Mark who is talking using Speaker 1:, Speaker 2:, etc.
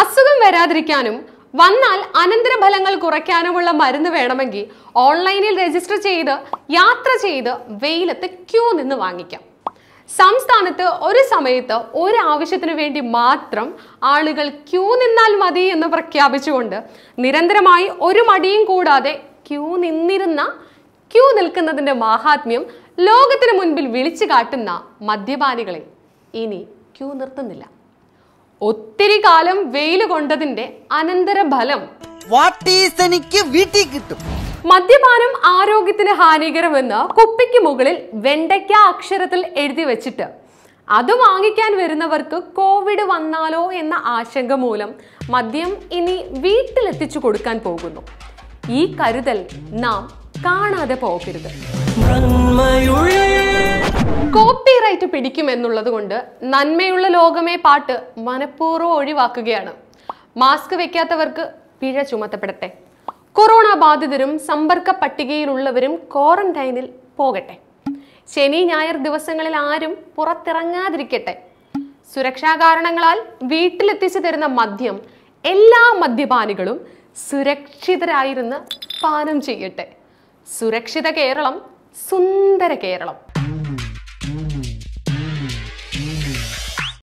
Speaker 1: അസുഖം വരാതിരിക്കാനും വന്നാൽ അനന്തരഫലങ്ങൾ കുറയ്ക്കാനുമുള്ള മരുന്ന് വേണമെങ്കിൽ ഓൺലൈനിൽ രജിസ്റ്റർ ചെയ്ത് യാത്ര ചെയ്ത് വെയിലത്ത് ക്യൂ നിന്ന് വാങ്ങിക്കാം സംസ്ഥാനത്ത് ഒരു സമയത്ത് ഒരു ആവശ്യത്തിനു വേണ്ടി മാത്രം ആളുകൾ ക്യൂ നിന്നാൽ മതി എന്ന് പ്രഖ്യാപിച്ചുകൊണ്ട് നിരന്തരമായി ഒരു മടിയും കൂടാതെ ക്യൂ നിന്നിരുന്ന ക്യൂ നിൽക്കുന്നതിൻ്റെ മാഹാത്മ്യം ലോകത്തിന് മുൻപിൽ വിളിച്ചു കാട്ടുന്ന മദ്യപാനികളെ ഇനി ക്യൂ നിർത്തുന്നില്ല ഒത്തിരി കാലം വെയിൽ കൊണ്ടതിന്റെ അനന്തരഫലം എനിക്ക് വീട്ടിൽ കിട്ടും മദ്യപാനം ആരോഗ്യത്തിന് ഹാനികരമെന്ന് കുപ്പിക്ക് മുകളിൽ വെണ്ടയ്ക്ക അക്ഷരത്തിൽ എഴുതി വെച്ചിട്ട് അത് വാങ്ങിക്കാൻ വരുന്നവർക്ക് കോവിഡ് വന്നാലോ എന്ന ആശങ്ക മൂലം മദ്യം ഇനി വീട്ടിലെത്തിച്ചു കൊടുക്കാൻ പോകുന്നു ഈ കരുതൽ നാം കാണാതെ പോകരുത് പിടിക്കും എന്നുള്ളത് കൊണ്ട് നന്മയുള്ള ലോകമേ പാട്ട് മനഃപൂർവ്വം ഒഴിവാക്കുകയാണ് മാസ്ക് വെക്കാത്തവർക്ക് പിഴ ചുമത്തപ്പെടട്ടെ കൊറോണ ബാധിതരും സമ്പർക്ക പട്ടികയിലുള്ളവരും ക്വാറന്റൈനിൽ പോകട്ടെ ശനി ഞായർ ദിവസങ്ങളിൽ ആരും പുറത്തിറങ്ങാതിരിക്കട്ടെ സുരക്ഷാ കാരണങ്ങളാൽ വീട്ടിലെത്തിച്ചു തരുന്ന മദ്യം എല്ലാ മദ്യപാനികളും സുരക്ഷിതരായിരുന്ന് പാനം ചെയ്യട്ടെ സുരക്ഷിത കേരളം സുന്ദര കേരളം